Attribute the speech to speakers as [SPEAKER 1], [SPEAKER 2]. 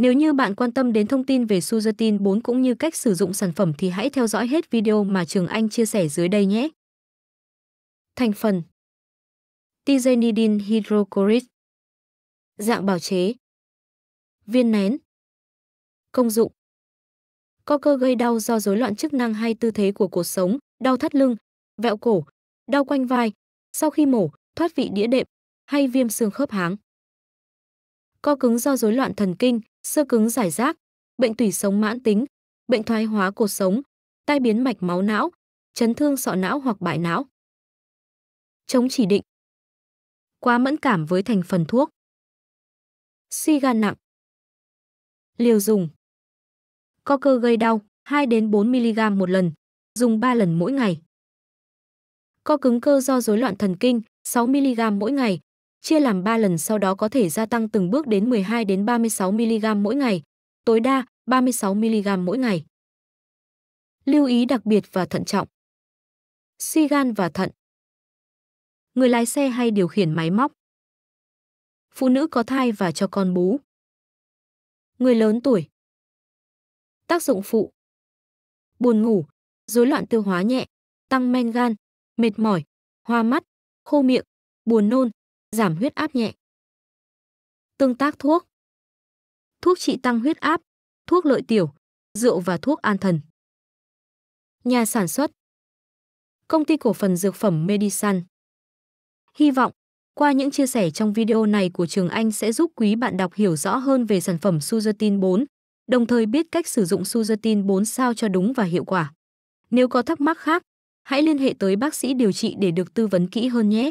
[SPEAKER 1] Nếu như bạn quan tâm đến thông tin về Suzutin 4 cũng như cách sử dụng sản phẩm thì hãy theo dõi hết video mà Trường Anh chia sẻ dưới đây nhé. Thành
[SPEAKER 2] phần Tizenidin hydrocorit Dạng bào chế Viên nén Công dụng Co cơ gây đau do rối loạn chức năng hay tư thế của cuộc sống, đau thắt lưng, vẹo cổ, đau quanh vai, sau khi mổ, thoát vị đĩa đệm hay viêm xương khớp háng co cứng do rối loạn thần kinh, sơ cứng giải rác, bệnh tủy sống mãn tính, bệnh thoái hóa cột sống, tai biến mạch máu não, chấn thương sọ não hoặc bại não. Chống chỉ định. Quá mẫn cảm với thành phần thuốc. Suy gan nặng. Liều dùng. Co cơ gây đau 2
[SPEAKER 1] 4 mg một lần, dùng 3 lần mỗi ngày. Co cứng cơ do rối loạn thần kinh 6 mg mỗi ngày, chia làm 3 lần sau đó có thể gia tăng từng bước đến 12 đến 36 mg mỗi ngày, tối đa 36 mg mỗi ngày.
[SPEAKER 2] Lưu ý đặc biệt và thận trọng. Suy gan và thận. Người lái xe hay điều khiển máy móc. Phụ nữ có thai và cho con bú. Người lớn tuổi. Tác dụng phụ. Buồn ngủ, rối loạn tiêu hóa nhẹ, tăng men gan, mệt mỏi, hoa mắt, khô miệng, buồn nôn, giảm huyết áp nhẹ. Tương tác thuốc Thuốc trị tăng huyết áp, thuốc lợi tiểu, rượu và thuốc an thần. Nhà sản xuất Công ty cổ phần dược phẩm Medisan
[SPEAKER 1] Hy vọng, qua những chia sẻ trong video này của Trường Anh sẽ giúp quý bạn đọc hiểu rõ hơn về sản phẩm Suzetin 4, đồng thời biết cách sử dụng Suzetin 4 sao cho đúng và hiệu quả. Nếu có thắc mắc khác, hãy liên hệ tới bác sĩ điều trị để được tư vấn kỹ hơn nhé.